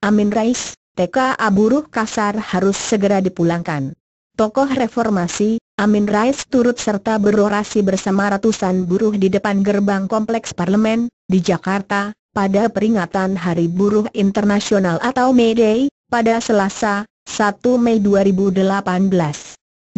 Amin Rais, TKA buruh kasar harus segera dipulangkan. Tokoh reformasi, Amin Rais turut serta berorasi bersama ratusan buruh di depan gerbang Kompleks Parlemen, di Jakarta, pada peringatan Hari Buruh Internasional atau May Day, pada Selasa, 1 Mei 2018.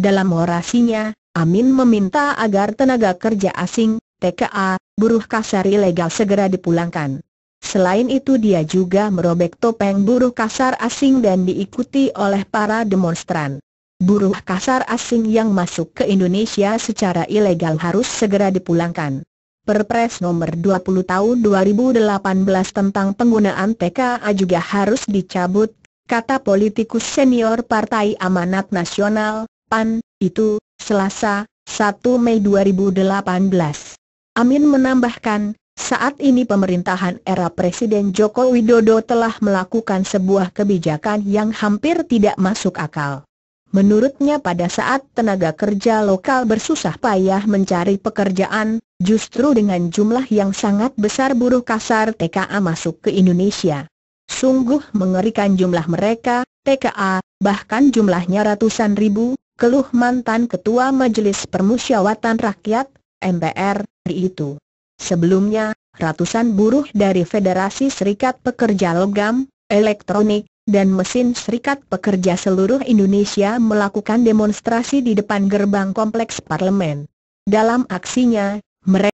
Dalam orasinya, Amin meminta agar tenaga kerja asing, TKA, buruh kasar ilegal segera dipulangkan. Selain itu dia juga merobek topeng buruh kasar asing dan diikuti oleh para demonstran. Buruh kasar asing yang masuk ke Indonesia secara ilegal harus segera dipulangkan. Perpres nomor 20 tahun 2018 tentang penggunaan TKA juga harus dicabut, kata politikus senior Partai Amanat Nasional, PAN, itu, Selasa, 1 Mei 2018. Amin menambahkan, saat ini pemerintahan era Presiden Joko Widodo telah melakukan sebuah kebijakan yang hampir tidak masuk akal. Menurutnya pada saat tenaga kerja lokal bersusah payah mencari pekerjaan, justru dengan jumlah yang sangat besar buruh kasar TKA masuk ke Indonesia. Sungguh mengerikan jumlah mereka, TKA, bahkan jumlahnya ratusan ribu, keluh mantan Ketua Majelis Permusyawatan Rakyat, MPR, itu. Sebelumnya, ratusan buruh dari Federasi Serikat Pekerja Logam, Elektronik, dan Mesin Serikat Pekerja seluruh Indonesia melakukan demonstrasi di depan gerbang Kompleks Parlemen. Dalam aksinya, mereka